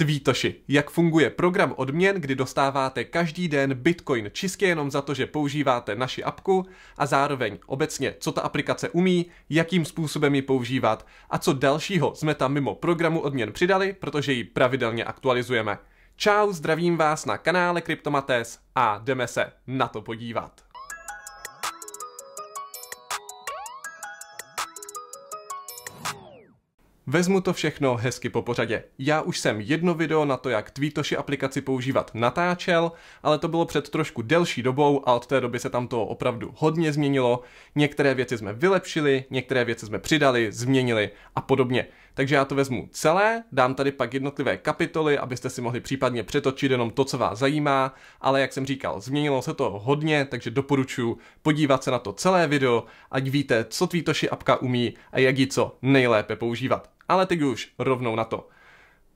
Tvítoši. Jak funguje program odměn, kdy dostáváte každý den Bitcoin čistě jenom za to, že používáte naši apku a zároveň obecně, co ta aplikace umí, jakým způsobem ji používat a co dalšího jsme tam mimo programu odměn přidali, protože ji pravidelně aktualizujeme. Čau, zdravím vás na kanále Kryptomates a jdeme se na to podívat. Vezmu to všechno hezky po pořadě. Já už jsem jedno video na to, jak Tweetoši aplikaci používat natáčel, ale to bylo před trošku delší dobou a od té doby se tam to opravdu hodně změnilo. Některé věci jsme vylepšili, některé věci jsme přidali, změnili a podobně. Takže já to vezmu celé, dám tady pak jednotlivé kapitoly, abyste si mohli případně přetočit jenom to, co vás zajímá, ale jak jsem říkal, změnilo se to hodně, takže doporučuji podívat se na to celé video, ať víte, co Tvítoši apka umí a jak ji co nejlépe používat. Ale teď už rovnou na to.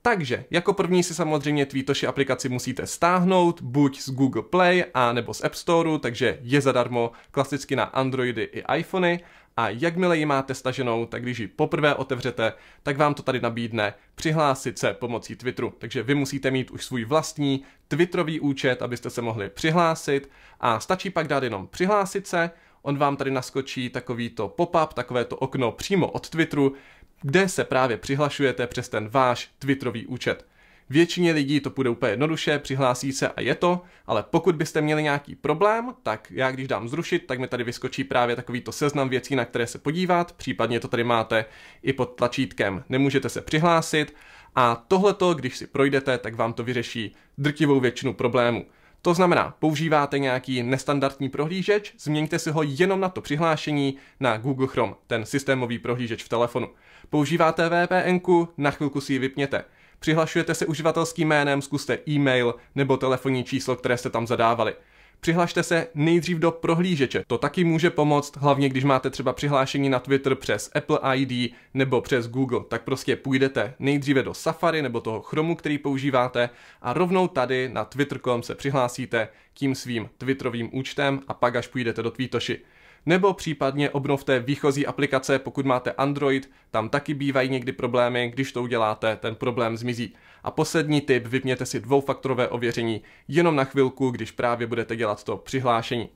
Takže jako první si samozřejmě Tweetoši aplikaci musíte stáhnout buď z Google Play a nebo z App Store, takže je zadarmo klasicky na Androidy i iPhony a jakmile ji máte staženou, tak když ji poprvé otevřete, tak vám to tady nabídne přihlásit se pomocí Twitteru. Takže vy musíte mít už svůj vlastní Twitterový účet, abyste se mohli přihlásit a stačí pak dát jenom přihlásit se, on vám tady naskočí takovýto pop-up, takovéto okno přímo od Twitteru, kde se právě přihlašujete přes ten váš Twitterový účet. Většině lidí to půjde úplně jednoduše, přihlásí se a je to, ale pokud byste měli nějaký problém, tak já když dám zrušit, tak mi tady vyskočí právě takovýto seznam věcí, na které se podívat, případně to tady máte i pod tlačítkem nemůžete se přihlásit a tohleto, když si projdete, tak vám to vyřeší drtivou většinu problémů. To znamená, používáte nějaký nestandardní prohlížeč, změňte si ho jenom na to přihlášení na Google Chrome, ten systémový prohlížeč v telefonu. Používáte VPN, na chvilku si ji vypněte. Přihlašujete se uživatelským jménem, zkuste e-mail nebo telefonní číslo, které jste tam zadávali. Přihlašte se nejdřív do prohlížeče. To taky může pomoct, hlavně když máte třeba přihlášení na Twitter přes Apple ID nebo přes Google, tak prostě půjdete nejdříve do Safari nebo toho Chromu, který používáte a rovnou tady na Twitter.com se přihlásíte tím svým Twitterovým účtem a pak až půjdete do Tweetoši nebo případně obnovte výchozí aplikace, pokud máte Android, tam taky bývají někdy problémy, když to uděláte, ten problém zmizí. A poslední tip, vypněte si dvoufaktorové ověření jenom na chvilku, když právě budete dělat to přihlášení.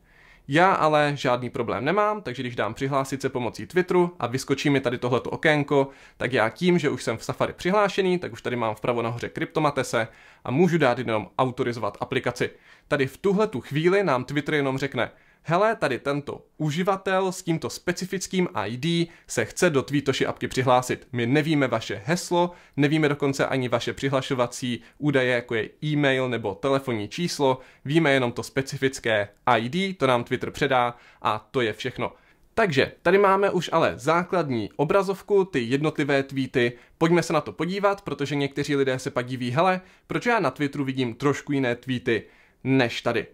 Já ale žádný problém nemám, takže když dám přihlásit se pomocí Twitteru a vyskočí mi tady tohleto okénko, tak já tím, že už jsem v Safari přihlášený, tak už tady mám vpravo nahoře kryptomatese a můžu dát jenom autorizovat aplikaci. Tady v tuhle tu chvíli nám Twitter jenom řekne, hele, tady tento uživatel s tímto specifickým ID se chce do Tvítoši apky přihlásit. My nevíme vaše heslo, nevíme dokonce ani vaše přihlašovací údaje, jako je e-mail nebo telefonní číslo, víme jenom to specifické ID, to nám Twitter předá a to je všechno. Takže tady máme už ale základní obrazovku, ty jednotlivé tweety. Pojďme se na to podívat, protože někteří lidé se pak diví, hele, proč já na Twitteru vidím trošku jiné tweety než tady.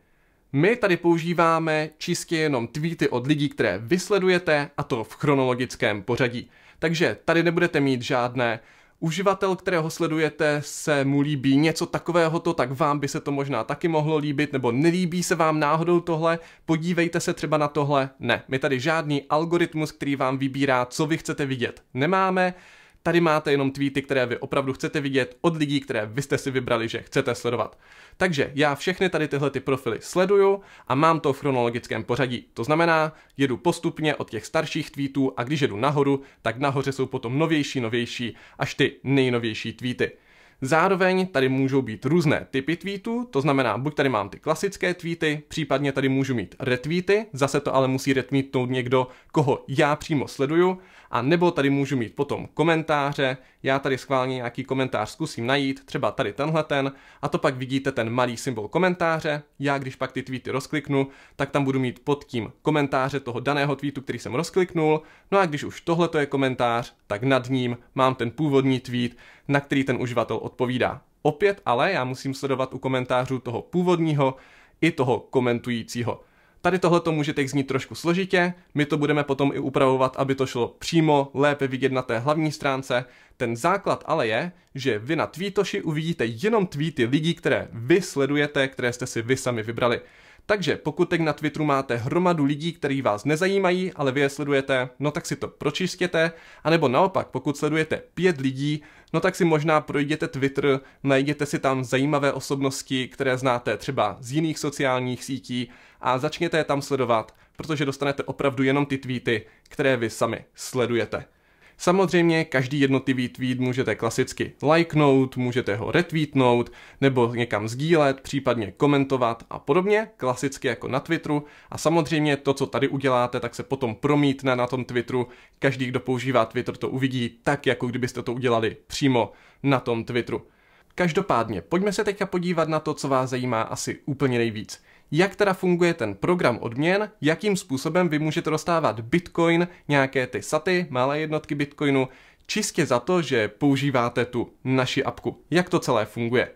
My tady používáme čistě jenom tweety od lidí, které vysledujete, a to v chronologickém pořadí. Takže tady nebudete mít žádné uživatel, kterého sledujete, se mu líbí něco takového, to tak vám by se to možná taky mohlo líbit, nebo nelíbí se vám náhodou tohle, podívejte se třeba na tohle. Ne, my tady žádný algoritmus, který vám vybírá, co vy chcete vidět, nemáme. Tady máte jenom tweety, které vy opravdu chcete vidět od lidí, které vy jste si vybrali, že chcete sledovat. Takže já všechny tady tyhle ty profily sleduju a mám to v chronologickém pořadí. To znamená, jedu postupně od těch starších tweetů a když jedu nahoru, tak nahoře jsou potom novější, novější až ty nejnovější tweety. Zároveň tady můžou být různé typy tweetů, to znamená, buď tady mám ty klasické tweety, případně tady můžu mít retweety, zase to ale musí retweetnout někdo, koho já přímo sleduju, a nebo tady můžu mít potom komentáře, já tady schválně nějaký komentář zkusím najít, třeba tady tenhle ten, a to pak vidíte ten malý symbol komentáře, já když pak ty tweety rozkliknu, tak tam budu mít pod tím komentáře toho daného tweetu, který jsem rozkliknul, no a když už tohle je komentář, tak nad ním mám ten původní tweet, na který ten uživatel odpovídá. Opět ale já musím sledovat u komentářů toho původního i toho komentujícího. Tady tohle to můžete znít trošku složitě, my to budeme potom i upravovat, aby to šlo přímo lépe vidět na té hlavní stránce. Ten základ ale je, že vy na Tweetoši uvidíte jenom tweety lidí, které vy sledujete, které jste si vy sami vybrali. Takže pokud teď na Twitteru máte hromadu lidí, který vás nezajímají, ale vy je sledujete, no tak si to pročistěte, anebo naopak, pokud sledujete pět lidí, no tak si možná projděte Twitter, najděte si tam zajímavé osobnosti, které znáte třeba z jiných sociálních sítí a začněte je tam sledovat, protože dostanete opravdu jenom ty tweety, které vy sami sledujete. Samozřejmě každý jednotlivý tweet můžete klasicky likenout, můžete ho retweetnout nebo někam sdílet, případně komentovat a podobně, klasicky jako na Twitteru. A samozřejmě to, co tady uděláte, tak se potom promítne na tom Twitteru. Každý, kdo používá Twitter, to uvidí tak, jako kdybyste to udělali přímo na tom Twitteru. Každopádně, pojďme se teďka podívat na to, co vás zajímá asi úplně nejvíc jak teda funguje ten program odměn, jakým způsobem vy můžete dostávat bitcoin, nějaké ty saty, malé jednotky bitcoinu, čistě za to, že používáte tu naši apku. Jak to celé funguje?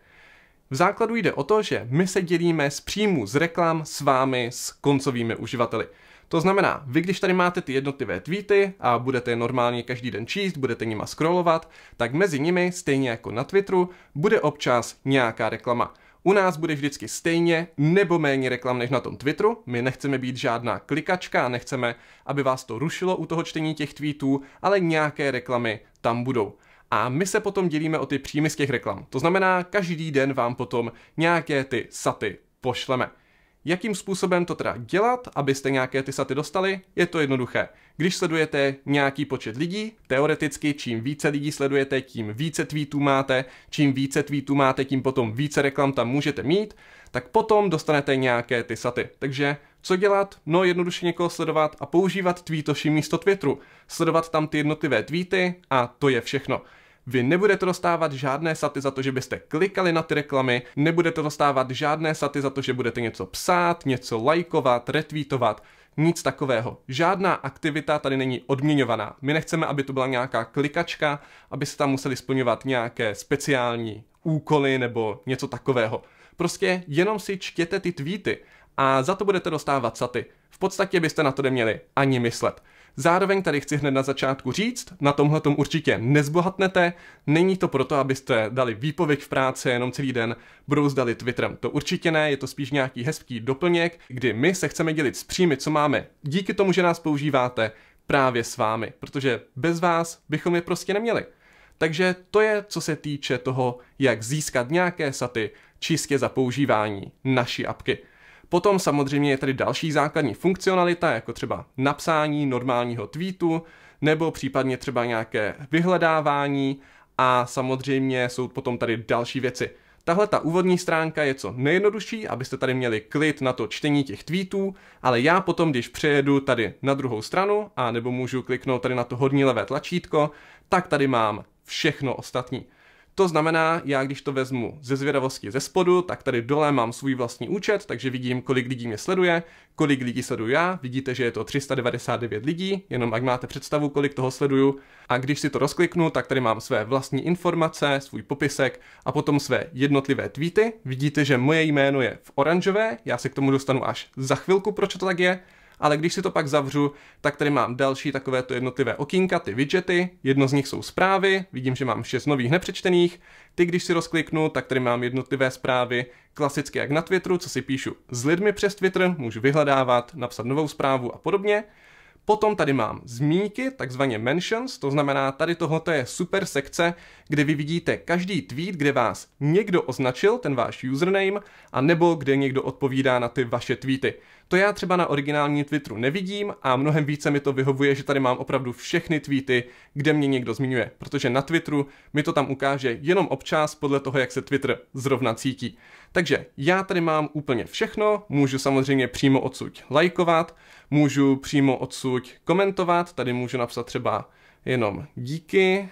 V základu jde o to, že my se dělíme z příjmu z reklam s vámi, s koncovými uživateli. To znamená, vy když tady máte ty jednotlivé tweety a budete je normálně každý den číst, budete nima scrollovat, tak mezi nimi, stejně jako na Twitteru, bude občas nějaká reklama. U nás bude vždycky stejně nebo méně reklam než na tom Twitteru. My nechceme být žádná klikačka, nechceme, aby vás to rušilo u toho čtení těch tweetů, ale nějaké reklamy tam budou. A my se potom dělíme o ty příjmy z těch reklam. To znamená, každý den vám potom nějaké ty saty pošleme. Jakým způsobem to teda dělat, abyste nějaké ty saty dostali? Je to jednoduché. Když sledujete nějaký počet lidí, teoreticky čím více lidí sledujete, tím více tweetů máte, čím více tweetů máte, tím potom více reklam tam můžete mít, tak potom dostanete nějaké ty saty. Takže co dělat? No jednoduše někoho sledovat a používat tweetoši místo Twitteru. Sledovat tam ty jednotlivé tweety a to je všechno. Vy nebudete dostávat žádné saty za to, že byste klikali na ty reklamy, nebudete dostávat žádné saty za to, že budete něco psát, něco lajkovat, retweetovat, nic takového. Žádná aktivita tady není odměňovaná. My nechceme, aby to byla nějaká klikačka, aby se tam museli splňovat nějaké speciální úkoly nebo něco takového. Prostě jenom si čtěte ty tweety a za to budete dostávat saty. V podstatě byste na to neměli ani myslet. Zároveň tady chci hned na začátku říct, na tomhle tom určitě nezbohatnete, není to proto, abyste dali výpověď v práci jenom celý den, brouzdali Twitterem. To určitě ne, je to spíš nějaký hezký doplněk, kdy my se chceme dělit s příjmy, co máme díky tomu, že nás používáte, právě s vámi, protože bez vás bychom je prostě neměli. Takže to je, co se týče toho, jak získat nějaké saty čistě za používání naší apky. Potom samozřejmě je tady další základní funkcionalita, jako třeba napsání normálního tweetu, nebo případně třeba nějaké vyhledávání a samozřejmě jsou potom tady další věci. Tahle ta úvodní stránka je co nejjednodušší, abyste tady měli klid na to čtení těch tweetů, ale já potom, když přejedu tady na druhou stranu, a nebo můžu kliknout tady na to hodní levé tlačítko, tak tady mám všechno ostatní. To znamená, já když to vezmu ze zvědavosti ze spodu, tak tady dole mám svůj vlastní účet, takže vidím, kolik lidí mě sleduje, kolik lidí sleduju já. Vidíte, že je to 399 lidí, jenom jak máte představu, kolik toho sleduju. A když si to rozkliknu, tak tady mám své vlastní informace, svůj popisek a potom své jednotlivé tweety. Vidíte, že moje jméno je v oranžové, já se k tomu dostanu až za chvilku, proč to tak je ale když si to pak zavřu, tak tady mám další takovéto jednotlivé okýnka, ty widgety, jedno z nich jsou zprávy, vidím, že mám 6 nových nepřečtených, ty když si rozkliknu, tak tady mám jednotlivé zprávy, klasicky jak na Twitteru, co si píšu s lidmi přes Twitter, můžu vyhledávat, napsat novou zprávu a podobně. Potom tady mám zmínky, takzvaně mentions, to znamená tady tohoto je super sekce, kde vy vidíte každý tweet, kde vás někdo označil, ten váš username, a nebo kde někdo odpovídá na ty vaše tweety. To já třeba na originálním Twitteru nevidím a mnohem více mi to vyhovuje, že tady mám opravdu všechny tweety, kde mě někdo zmiňuje, protože na Twitteru mi to tam ukáže jenom občas podle toho, jak se Twitter zrovna cítí. Takže já tady mám úplně všechno, můžu samozřejmě přímo odsuť lajkovat, můžu přímo odsuť komentovat, tady můžu napsat třeba jenom díky,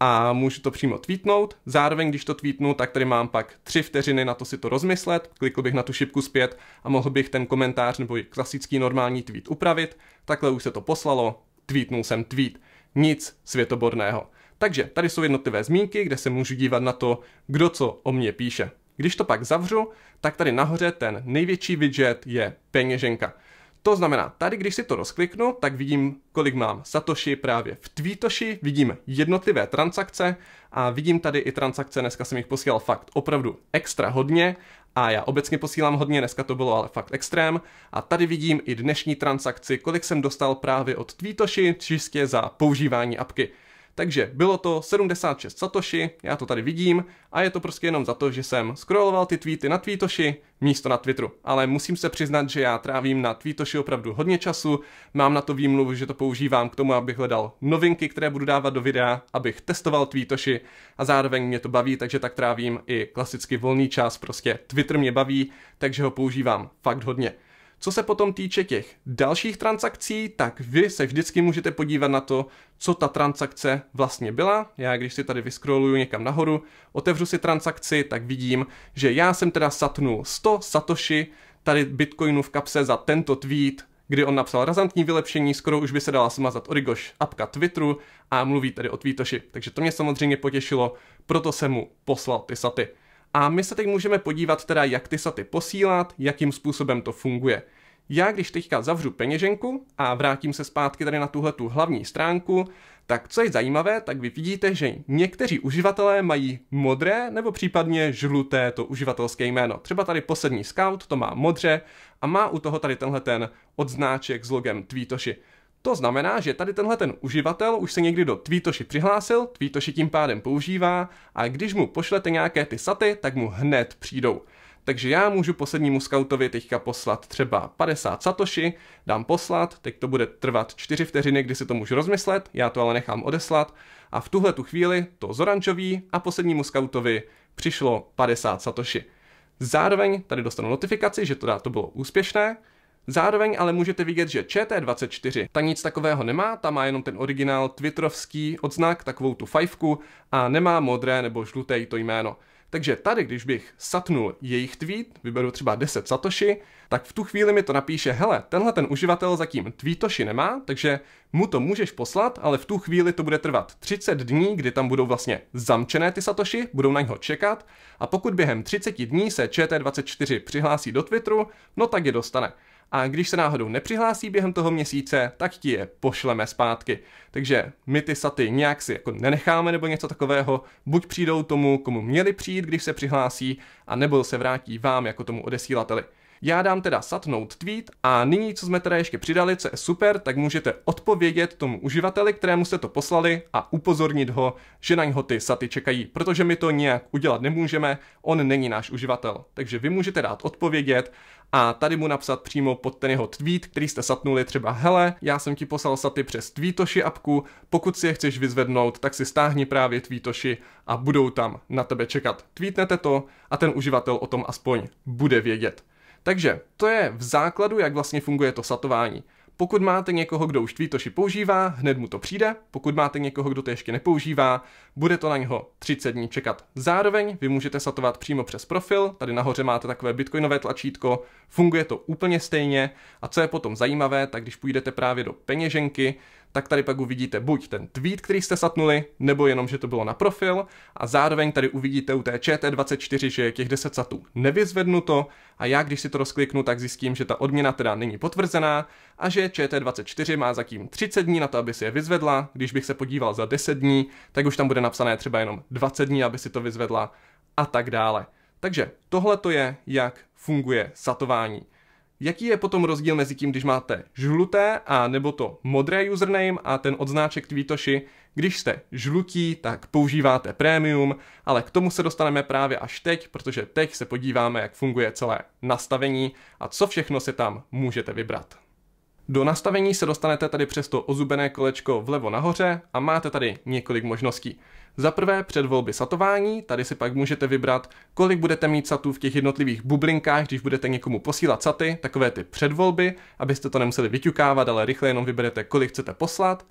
a můžu to přímo tweetnout. Zároveň, když to tweetnu, tak tady mám pak tři vteřiny na to si to rozmyslet, klikl bych na tu šipku zpět a mohl bych ten komentář nebo klasický normální tweet upravit. Takhle už se to poslalo, tweetnul jsem tweet. Nic světoborného. Takže tady jsou jednotlivé zmínky, kde se můžu dívat na to, kdo co o mě píše. Když to pak zavřu, tak tady nahoře ten největší widget je peněženka. To znamená, tady když si to rozkliknu, tak vidím, kolik mám Satoshi právě v Tweetoshi, vidím jednotlivé transakce a vidím tady i transakce, dneska jsem jich posílal fakt opravdu extra hodně a já obecně posílám hodně, dneska to bylo ale fakt extrém a tady vidím i dnešní transakci, kolik jsem dostal právě od Tweetoshi čistě za používání apky. Takže bylo to 76 Satoshi, já to tady vidím, a je to prostě jenom za to, že jsem scrolloval ty tweety na Tweetoši místo na Twitteru. Ale musím se přiznat, že já trávím na Tweetoši opravdu hodně času, mám na to výmluvu, že to používám k tomu, abych hledal novinky, které budu dávat do videa, abych testoval Tweetoši a zároveň mě to baví, takže tak trávím i klasicky volný čas, prostě Twitter mě baví, takže ho používám fakt hodně. Co se potom týče těch dalších transakcí, tak vy se vždycky můžete podívat na to, co ta transakce vlastně byla. Já když si tady vyskroluju někam nahoru, otevřu si transakci, tak vidím, že já jsem teda satnul 100 satoshi tady bitcoinu v kapse za tento tweet, kdy on napsal razantní vylepšení, skoro už by se dala smazat Origoš apka Twitteru a mluví tady o Tweetoši. Takže to mě samozřejmě potěšilo, proto jsem mu poslal ty saty. A my se teď můžeme podívat teda, jak ty saty posílat, jakým způsobem to funguje. Já když teďka zavřu peněženku a vrátím se zpátky tady na tuhletu hlavní stránku, tak co je zajímavé, tak vy vidíte, že někteří uživatelé mají modré nebo případně žluté to uživatelské jméno. Třeba tady poslední scout to má modře a má u toho tady tenhle ten odznáček s logem Tweetoshi. To znamená, že tady tenhle ten uživatel už se někdy do Tweetoši přihlásil, Tweetoši tím pádem používá a když mu pošlete nějaké ty saty, tak mu hned přijdou. Takže já můžu poslednímu skautovi teďka poslat třeba 50 satoshi, dám poslat, teď to bude trvat 4 vteřiny, kdy si to můžu rozmyslet, já to ale nechám odeslat a v tuhle tu chvíli to zorančový a poslednímu skautovi přišlo 50 satoshi. Zároveň tady dostanu notifikaci, že to dá to bylo úspěšné, Zároveň ale můžete vidět, že ČT24 ta nic takového nemá, ta má jenom ten originál twitterovský odznak, takovou tu fajfku a nemá modré nebo žluté to jméno. Takže tady, když bych satnul jejich tweet, vyberu třeba 10 satoshi, tak v tu chvíli mi to napíše, hele, tenhle ten uživatel zatím tweetoši nemá, takže mu to můžeš poslat, ale v tu chvíli to bude trvat 30 dní, kdy tam budou vlastně zamčené ty satoshi, budou na něho čekat a pokud během 30 dní se ČT24 přihlásí do Twitteru, no tak je dostane a když se náhodou nepřihlásí během toho měsíce, tak ti je pošleme zpátky. Takže my ty saty nějak si jako nenecháme nebo něco takového, buď přijdou tomu, komu měli přijít, když se přihlásí, a nebo se vrátí vám jako tomu odesílateli. Já dám teda satnout tweet a nyní, co jsme teda ještě přidali, co je super, tak můžete odpovědět tomu uživateli, kterému jste to poslali a upozornit ho, že na něho ty saty čekají, protože my to nějak udělat nemůžeme, on není náš uživatel. Takže vy můžete dát odpovědět a tady mu napsat přímo pod ten jeho tweet, který jste satnuli třeba hele, já jsem ti poslal saty přes Tweetoši apku, pokud si je chceš vyzvednout, tak si stáhni právě Tweetoši a budou tam na tebe čekat. Tweetnete to a ten uživatel o tom aspoň bude vědět. Takže to je v základu, jak vlastně funguje to satování. Pokud máte někoho, kdo už Twitoši používá, hned mu to přijde. Pokud máte někoho, kdo to ještě nepoužívá, bude to na něho 30 dní čekat. Zároveň vy můžete satovat přímo přes profil, tady nahoře máte takové bitcoinové tlačítko, funguje to úplně stejně. A co je potom zajímavé, tak když půjdete právě do peněženky, tak tady pak uvidíte buď ten tweet, který jste satnuli, nebo jenom, že to bylo na profil a zároveň tady uvidíte u té ČT24, že je těch 10 satů nevyzvednuto a já, když si to rozkliknu, tak zjistím, že ta odměna teda není potvrzená a že ČT24 má zatím 30 dní na to, aby si je vyzvedla, když bych se podíval za 10 dní, tak už tam bude napsané třeba jenom 20 dní, aby si to vyzvedla a tak dále. Takže tohle to je, jak funguje satování. Jaký je potom rozdíl mezi tím, když máte žluté a nebo to modré username a ten odznáček Tweetoši? Když jste žlutí, tak používáte premium, ale k tomu se dostaneme právě až teď, protože teď se podíváme, jak funguje celé nastavení a co všechno si tam můžete vybrat. Do nastavení se dostanete tady přes to ozubené kolečko vlevo nahoře a máte tady několik možností. Za prvé před volby satování, tady si pak můžete vybrat, kolik budete mít satů v těch jednotlivých bublinkách, když budete někomu posílat saty, takové ty předvolby, abyste to nemuseli vyťukávat, ale rychle jenom vyberete, kolik chcete poslat.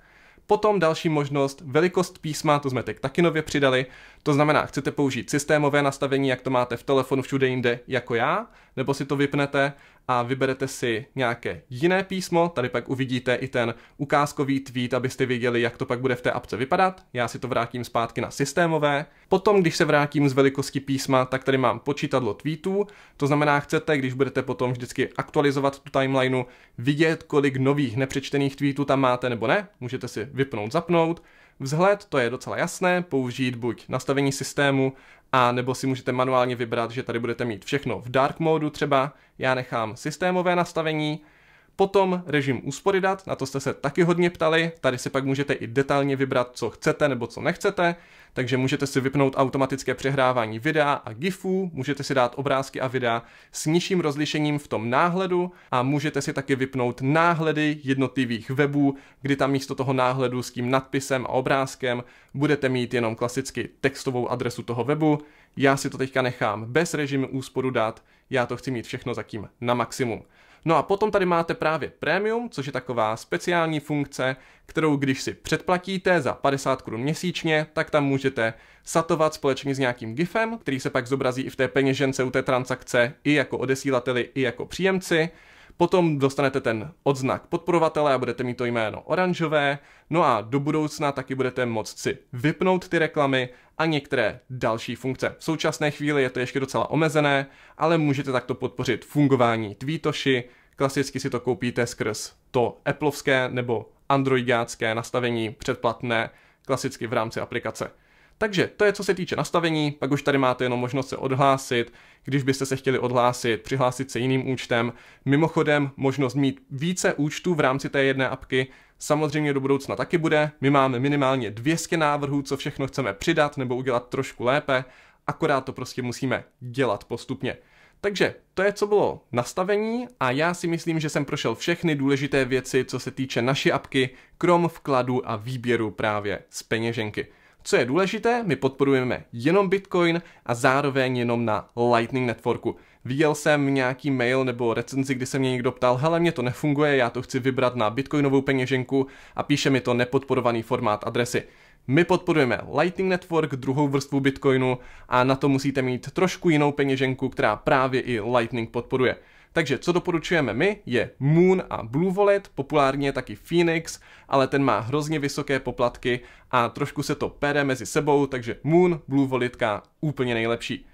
Potom další možnost, velikost písma, to jsme teď taky nově přidali, to znamená, chcete použít systémové nastavení, jak to máte v telefonu všude jinde, jako já, nebo si to vypnete, a vyberete si nějaké jiné písmo. Tady pak uvidíte i ten ukázkový tweet, abyste věděli, jak to pak bude v té apce vypadat. Já si to vrátím zpátky na systémové. Potom, když se vrátím z velikosti písma, tak tady mám počítadlo tweetů. To znamená, chcete, když budete potom vždycky aktualizovat tu timelineu, vidět, kolik nových nepřečtených tweetů tam máte nebo ne. Můžete si vypnout, zapnout. Vzhled, to je docela jasné, použít buď nastavení systému, a nebo si můžete manuálně vybrat, že tady budete mít všechno v dark modu třeba. Já nechám systémové nastavení, Potom režim úspory dat, na to jste se taky hodně ptali, tady si pak můžete i detailně vybrat, co chcete nebo co nechcete, takže můžete si vypnout automatické přehrávání videa a GIFů, můžete si dát obrázky a videa s nižším rozlišením v tom náhledu a můžete si taky vypnout náhledy jednotlivých webů, kdy tam místo toho náhledu s tím nadpisem a obrázkem budete mít jenom klasicky textovou adresu toho webu. Já si to teďka nechám bez režimu úsporu dat, já to chci mít všechno zatím na maximum. No a potom tady máte právě Premium, což je taková speciální funkce, kterou když si předplatíte za 50 korun měsíčně, tak tam můžete satovat společně s nějakým GIFem, který se pak zobrazí i v té peněžence u té transakce, i jako odesílateli, i jako příjemci. Potom dostanete ten odznak podporovatele a budete mít to jméno oranžové. No a do budoucna taky budete moct si vypnout ty reklamy a některé další funkce. V současné chvíli je to ještě docela omezené, ale můžete takto podpořit fungování Tweetoši, klasicky si to koupíte skrz to Appleovské nebo Androidácké nastavení předplatné, klasicky v rámci aplikace. Takže to je co se týče nastavení, pak už tady máte jenom možnost se odhlásit, když byste se chtěli odhlásit, přihlásit se jiným účtem. Mimochodem možnost mít více účtů v rámci té jedné apky samozřejmě do budoucna taky bude. My máme minimálně 200 návrhů, co všechno chceme přidat nebo udělat trošku lépe, akorát to prostě musíme dělat postupně. Takže to je, co bylo nastavení a já si myslím, že jsem prošel všechny důležité věci, co se týče naší apky, krom vkladu a výběru právě z peněženky. Co je důležité, my podporujeme jenom Bitcoin a zároveň jenom na Lightning Networku. Viděl jsem nějaký mail nebo recenzi, kdy se mě někdo ptal, hele, mě to nefunguje, já to chci vybrat na bitcoinovou peněženku a píše mi to nepodporovaný formát adresy. My podporujeme Lightning Network, druhou vrstvu Bitcoinu a na to musíte mít trošku jinou peněženku, která právě i Lightning podporuje. Takže co doporučujeme my je Moon a Blue Wallet, populárně taky Phoenix, ale ten má hrozně vysoké poplatky a trošku se to pere mezi sebou, takže Moon, Blue Walletka úplně nejlepší.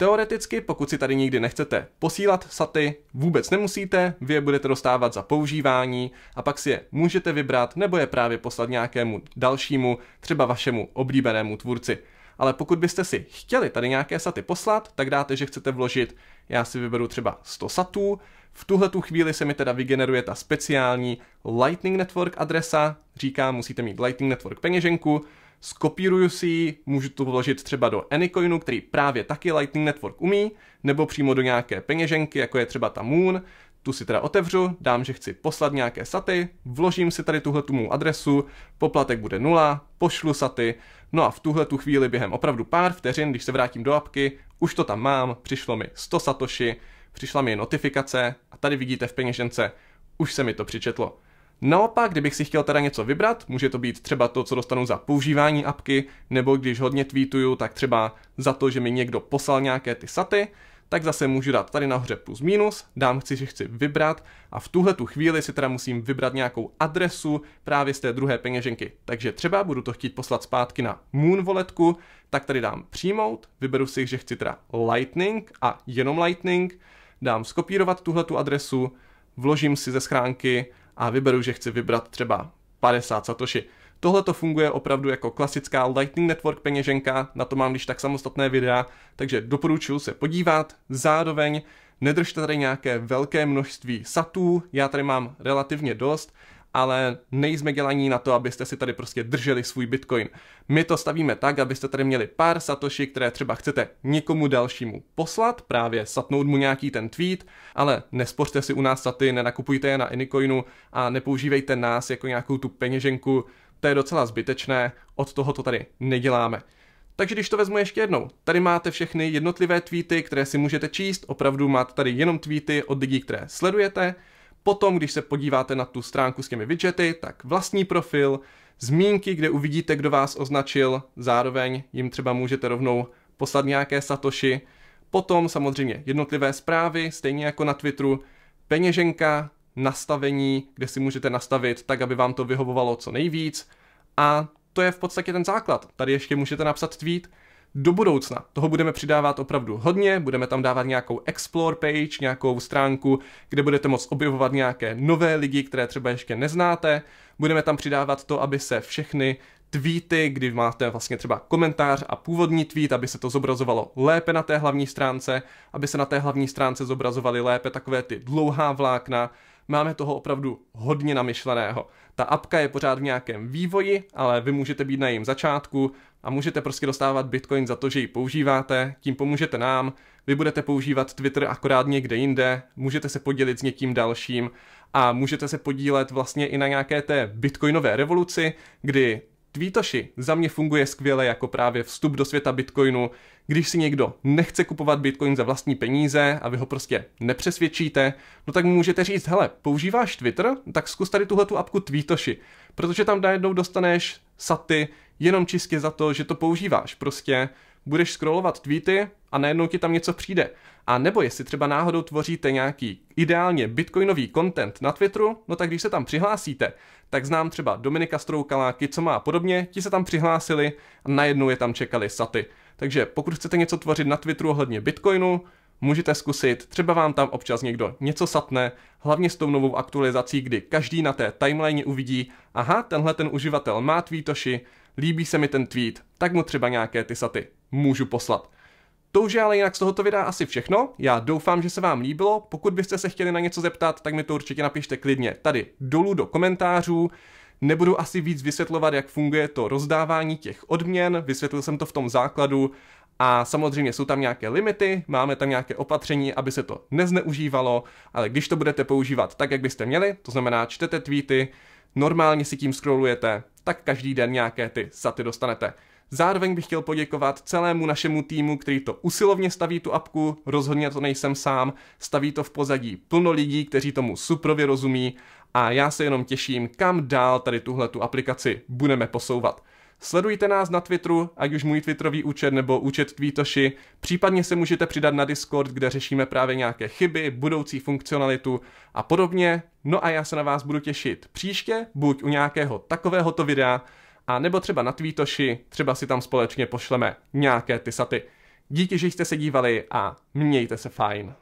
Teoreticky, pokud si tady nikdy nechcete posílat saty, vůbec nemusíte, vy je budete dostávat za používání a pak si je můžete vybrat nebo je právě poslat nějakému dalšímu, třeba vašemu oblíbenému tvůrci. Ale pokud byste si chtěli tady nějaké saty poslat, tak dáte, že chcete vložit, já si vyberu třeba 100 satů, v tuhle tu chvíli se mi teda vygeneruje ta speciální Lightning Network adresa, říká, musíte mít Lightning Network peněženku, skopíruju si ji, můžu to vložit třeba do Anycoinu, který právě taky Lightning Network umí, nebo přímo do nějaké peněženky, jako je třeba ta Moon, tu si teda otevřu, dám, že chci poslat nějaké saty, vložím si tady tuhle mou adresu, poplatek bude nula, pošlu saty, no a v tuhle tu chvíli během opravdu pár vteřin, když se vrátím do apky, už to tam mám, přišlo mi 100 satoshi, přišla mi notifikace a tady vidíte v peněžence, už se mi to přičetlo. Naopak, kdybych si chtěl teda něco vybrat, může to být třeba to, co dostanu za používání apky, nebo když hodně tweetuju, tak třeba za to, že mi někdo poslal nějaké ty saty, tak zase můžu dát tady nahoře plus minus, dám chci, že chci vybrat a v tuhle tu chvíli si teda musím vybrat nějakou adresu právě z té druhé peněženky. Takže třeba budu to chtít poslat zpátky na Moon voletku, tak tady dám přijmout, vyberu si, že chci teda Lightning a jenom Lightning, dám skopírovat tuhle tu adresu, vložím si ze schránky a vyberu, že chci vybrat třeba 50 satoshi. Tohle to funguje opravdu jako klasická Lightning Network peněženka, na to mám když tak samostatné videa, takže doporučuji se podívat. Zároveň nedržte tady nějaké velké množství satů, já tady mám relativně dost ale nejsme dělaní na to, abyste si tady prostě drželi svůj bitcoin. My to stavíme tak, abyste tady měli pár satoshi, které třeba chcete někomu dalšímu poslat, právě satnout mu nějaký ten tweet, ale nespořte si u nás saty, nenakupujte je na Anycoinu a nepoužívejte nás jako nějakou tu peněženku, to je docela zbytečné, od toho to tady neděláme. Takže když to vezmu ještě jednou, tady máte všechny jednotlivé tweety, které si můžete číst, opravdu máte tady jenom tweety od lidí, které sledujete, Potom, když se podíváte na tu stránku s těmi widgety, tak vlastní profil, zmínky, kde uvidíte, kdo vás označil, zároveň jim třeba můžete rovnou poslat nějaké satoši, potom samozřejmě jednotlivé zprávy, stejně jako na Twitteru, peněženka, nastavení, kde si můžete nastavit tak, aby vám to vyhovovalo co nejvíc a to je v podstatě ten základ. Tady ještě můžete napsat tweet, do budoucna. Toho budeme přidávat opravdu hodně, budeme tam dávat nějakou explore page, nějakou stránku, kde budete moct objevovat nějaké nové lidi, které třeba ještě neznáte. Budeme tam přidávat to, aby se všechny tweety, kdy máte vlastně třeba komentář a původní tweet, aby se to zobrazovalo lépe na té hlavní stránce, aby se na té hlavní stránce zobrazovaly lépe takové ty dlouhá vlákna, Máme toho opravdu hodně namyšleného. Ta apka je pořád v nějakém vývoji, ale vy můžete být na jejím začátku a můžete prostě dostávat Bitcoin za to, že ji používáte, tím pomůžete nám, vy budete používat Twitter akorát někde jinde, můžete se podělit s někým dalším a můžete se podílet vlastně i na nějaké té bitcoinové revoluci, kdy Tweetoši za mě funguje skvěle jako právě vstup do světa Bitcoinu. Když si někdo nechce kupovat Bitcoin za vlastní peníze a vy ho prostě nepřesvědčíte, no tak mu můžete říct, hele, používáš Twitter, tak zkus tady tuhle tu apku Tweetoši, protože tam najednou dostaneš saty jenom čistě za to, že to používáš. Prostě budeš scrollovat tweety a najednou ti tam něco přijde. A nebo jestli třeba náhodou tvoříte nějaký ideálně bitcoinový content na Twitteru, no tak když se tam přihlásíte tak znám třeba Dominika Stroukaláky, co má podobně, ti se tam přihlásili a najednou je tam čekali saty. Takže pokud chcete něco tvořit na Twitteru ohledně Bitcoinu, můžete zkusit, třeba vám tam občas někdo něco satne, hlavně s tou novou aktualizací, kdy každý na té timeline uvidí, aha, tenhle ten uživatel má tweetoši, líbí se mi ten tweet, tak mu třeba nějaké ty saty můžu poslat. To už je ale jinak z tohoto videa asi všechno. Já doufám, že se vám líbilo. Pokud byste se chtěli na něco zeptat, tak mi to určitě napište klidně tady dolů do komentářů. Nebudu asi víc vysvětlovat, jak funguje to rozdávání těch odměn, vysvětlil jsem to v tom základu a samozřejmě jsou tam nějaké limity, máme tam nějaké opatření, aby se to nezneužívalo, ale když to budete používat tak, jak byste měli, to znamená čtete tweety, normálně si tím scrollujete, tak každý den nějaké ty saty dostanete. Zároveň bych chtěl poděkovat celému našemu týmu, který to usilovně staví tu apku, rozhodně to nejsem sám, staví to v pozadí plno lidí, kteří tomu suprově rozumí a já se jenom těším, kam dál tady tuhle tu aplikaci budeme posouvat. Sledujte nás na Twitteru, ať už můj Twitterový účet nebo účet Tweetoši, případně se můžete přidat na Discord, kde řešíme právě nějaké chyby, budoucí funkcionalitu a podobně. No a já se na vás budu těšit příště, buď u nějakého takovéhoto videa, a nebo třeba na Tweetoši, třeba si tam společně pošleme nějaké ty saty. Díky, že jste se dívali a mějte se fajn.